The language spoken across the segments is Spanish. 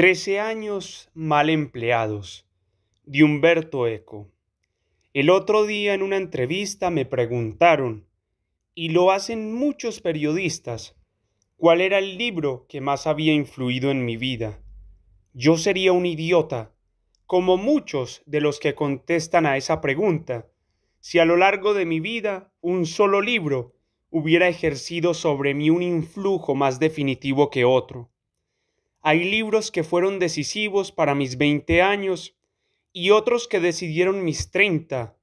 Trece años mal empleados, de Humberto Eco. El otro día en una entrevista me preguntaron, y lo hacen muchos periodistas, cuál era el libro que más había influido en mi vida. Yo sería un idiota, como muchos de los que contestan a esa pregunta, si a lo largo de mi vida un solo libro hubiera ejercido sobre mí un influjo más definitivo que otro. Hay libros que fueron decisivos para mis 20 años y otros que decidieron mis 30,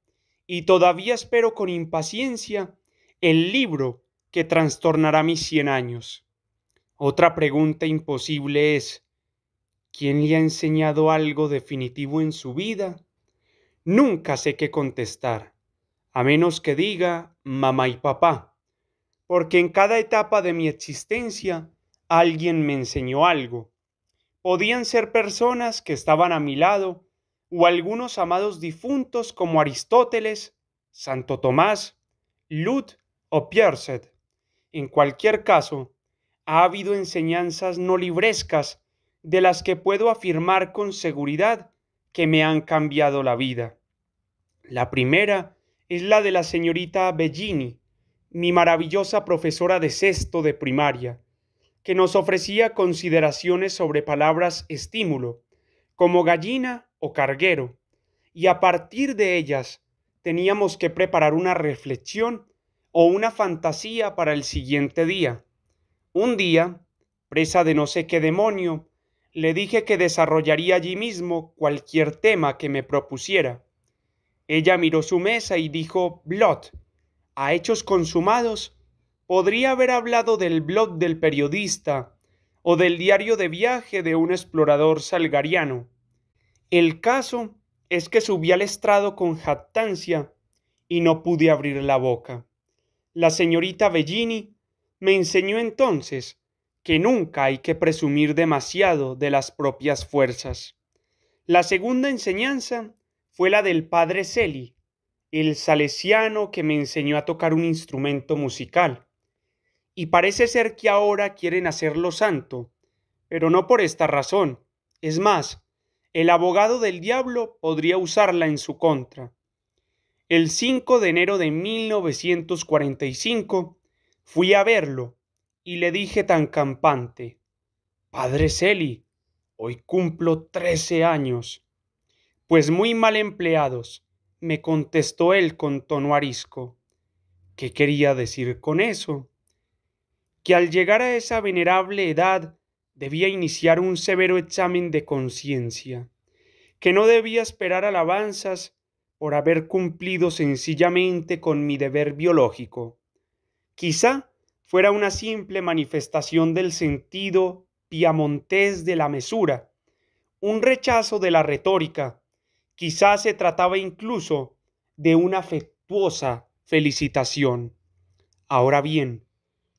y todavía espero con impaciencia el libro que trastornará mis 100 años. Otra pregunta imposible es, ¿quién le ha enseñado algo definitivo en su vida? Nunca sé qué contestar, a menos que diga mamá y papá, porque en cada etapa de mi existencia alguien me enseñó algo, podían ser personas que estaban a mi lado o algunos amados difuntos como Aristóteles, Santo Tomás, Lut o Pierset. En cualquier caso, ha habido enseñanzas no librescas de las que puedo afirmar con seguridad que me han cambiado la vida. La primera es la de la señorita Bellini, mi maravillosa profesora de sexto de primaria que nos ofrecía consideraciones sobre palabras estímulo, como gallina o carguero, y a partir de ellas teníamos que preparar una reflexión o una fantasía para el siguiente día. Un día, presa de no sé qué demonio, le dije que desarrollaría allí mismo cualquier tema que me propusiera. Ella miró su mesa y dijo, Blot, a hechos consumados podría haber hablado del blog del periodista o del diario de viaje de un explorador salgariano. El caso es que subí al estrado con jactancia y no pude abrir la boca. La señorita Bellini me enseñó entonces que nunca hay que presumir demasiado de las propias fuerzas. La segunda enseñanza fue la del padre Celi, el salesiano que me enseñó a tocar un instrumento musical y parece ser que ahora quieren hacerlo santo, pero no por esta razón. Es más, el abogado del diablo podría usarla en su contra. El 5 de enero de 1945 fui a verlo y le dije tan campante, Padre Celi, hoy cumplo trece años. Pues muy mal empleados, me contestó él con tono arisco. ¿Qué quería decir con eso? que al llegar a esa venerable edad debía iniciar un severo examen de conciencia, que no debía esperar alabanzas por haber cumplido sencillamente con mi deber biológico. Quizá fuera una simple manifestación del sentido piamontés de la mesura, un rechazo de la retórica, quizá se trataba incluso de una afectuosa felicitación. Ahora bien,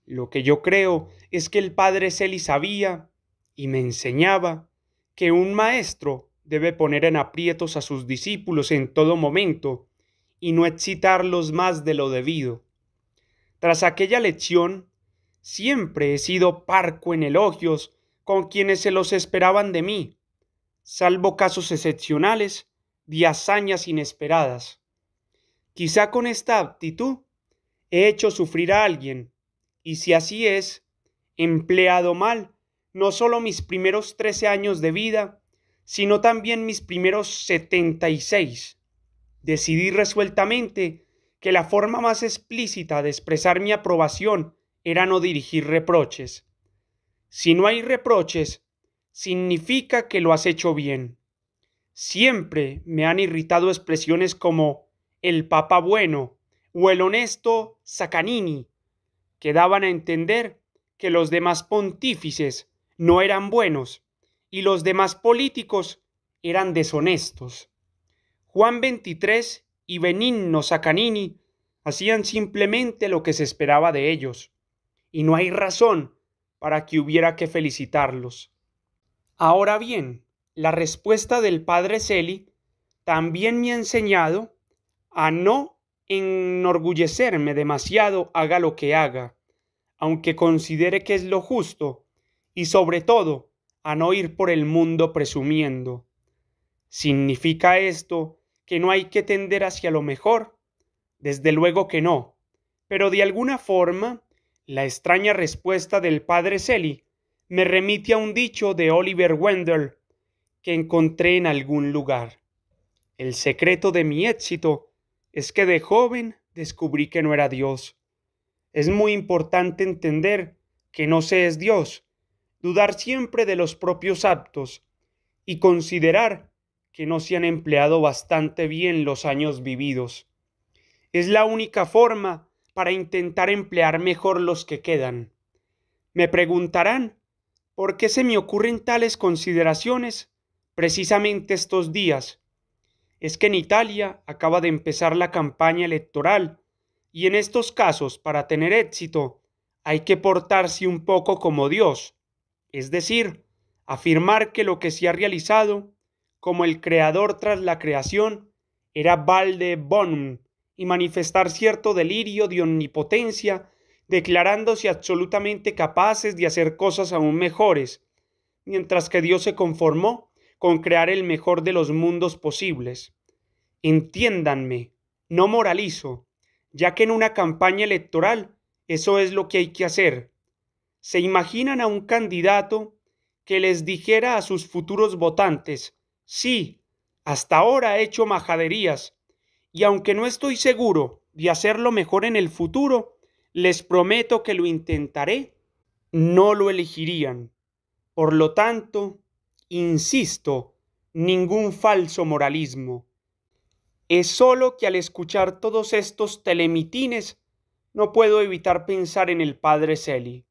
lo que yo creo es que el padre Celi sabía y me enseñaba que un maestro debe poner en aprietos a sus discípulos en todo momento y no excitarlos más de lo debido. Tras aquella lección, siempre he sido parco en elogios con quienes se los esperaban de mí, salvo casos excepcionales de hazañas inesperadas. Quizá con esta aptitud he hecho sufrir a alguien y si así es, empleado mal no solo mis primeros trece años de vida, sino también mis primeros setenta seis. Decidí resueltamente que la forma más explícita de expresar mi aprobación era no dirigir reproches. Si no hay reproches, significa que lo has hecho bien. Siempre me han irritado expresiones como el papa bueno o el honesto Sacanini que daban a entender que los demás pontífices no eran buenos y los demás políticos eran deshonestos. Juan XXIII y Benigno Sacanini hacían simplemente lo que se esperaba de ellos, y no hay razón para que hubiera que felicitarlos. Ahora bien, la respuesta del padre Celi también me ha enseñado a no enorgullecerme demasiado haga lo que haga, aunque considere que es lo justo, y sobre todo a no ir por el mundo presumiendo. ¿Significa esto que no hay que tender hacia lo mejor? Desde luego que no, pero de alguna forma la extraña respuesta del padre Selly me remite a un dicho de Oliver Wendell que encontré en algún lugar. El secreto de mi éxito es que de joven descubrí que no era Dios. Es muy importante entender que no se es Dios, dudar siempre de los propios actos y considerar que no se han empleado bastante bien los años vividos. Es la única forma para intentar emplear mejor los que quedan. Me preguntarán, ¿por qué se me ocurren tales consideraciones precisamente estos días? es que en Italia acaba de empezar la campaña electoral y en estos casos para tener éxito hay que portarse un poco como Dios, es decir, afirmar que lo que se ha realizado como el creador tras la creación era valde bonum y manifestar cierto delirio de omnipotencia, declarándose absolutamente capaces de hacer cosas aún mejores, mientras que Dios se conformó con crear el mejor de los mundos posibles. Entiéndanme, no moralizo, ya que en una campaña electoral eso es lo que hay que hacer. ¿Se imaginan a un candidato que les dijera a sus futuros votantes, sí, hasta ahora he hecho majaderías, y aunque no estoy seguro de hacerlo mejor en el futuro, les prometo que lo intentaré? No lo elegirían. Por lo tanto, insisto, ningún falso moralismo. Es solo que al escuchar todos estos telemitines no puedo evitar pensar en el padre Celi,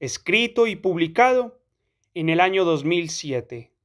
escrito y publicado en el año 2007.